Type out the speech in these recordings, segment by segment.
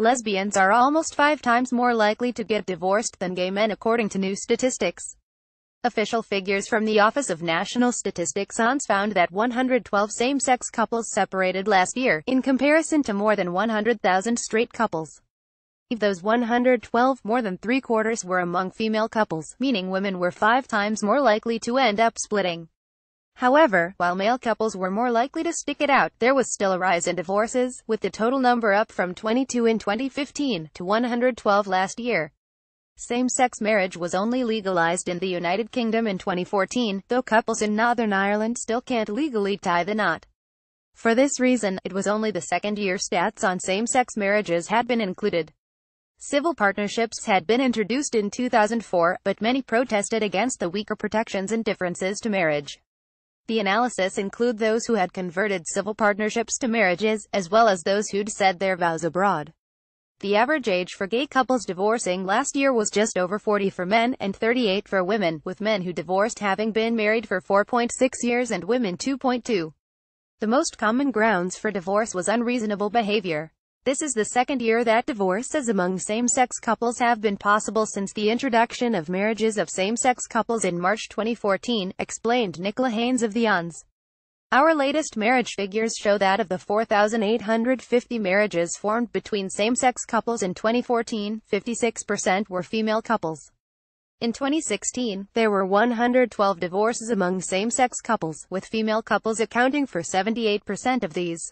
Lesbians are almost five times more likely to get divorced than gay men according to new statistics. Official figures from the Office of National Statistics ONS found that 112 same-sex couples separated last year, in comparison to more than 100,000 straight couples. Of those 112, more than three-quarters were among female couples, meaning women were five times more likely to end up splitting. However, while male couples were more likely to stick it out, there was still a rise in divorces, with the total number up from 22 in 2015 to 112 last year. Same-sex marriage was only legalized in the United Kingdom in 2014, though couples in Northern Ireland still can't legally tie the knot. For this reason, it was only the second year stats on same-sex marriages had been included. Civil partnerships had been introduced in 2004, but many protested against the weaker protections and differences to marriage. The analysis include those who had converted civil partnerships to marriages, as well as those who'd said their vows abroad. The average age for gay couples divorcing last year was just over 40 for men and 38 for women, with men who divorced having been married for 4.6 years and women 2.2. The most common grounds for divorce was unreasonable behavior. This is the second year that divorces among same-sex couples have been possible since the introduction of marriages of same-sex couples in March 2014, explained Nicola Haynes of the UNS. Our latest marriage figures show that of the 4,850 marriages formed between same-sex couples in 2014, 56% were female couples. In 2016, there were 112 divorces among same-sex couples, with female couples accounting for 78% of these.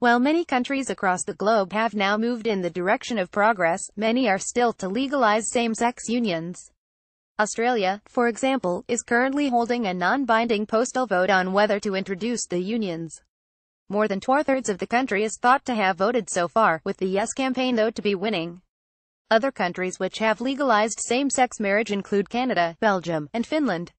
While many countries across the globe have now moved in the direction of progress, many are still to legalize same-sex unions. Australia, for example, is currently holding a non-binding postal vote on whether to introduce the unions. More than two-thirds of the country is thought to have voted so far, with the Yes campaign though to be winning. Other countries which have legalized same-sex marriage include Canada, Belgium, and Finland.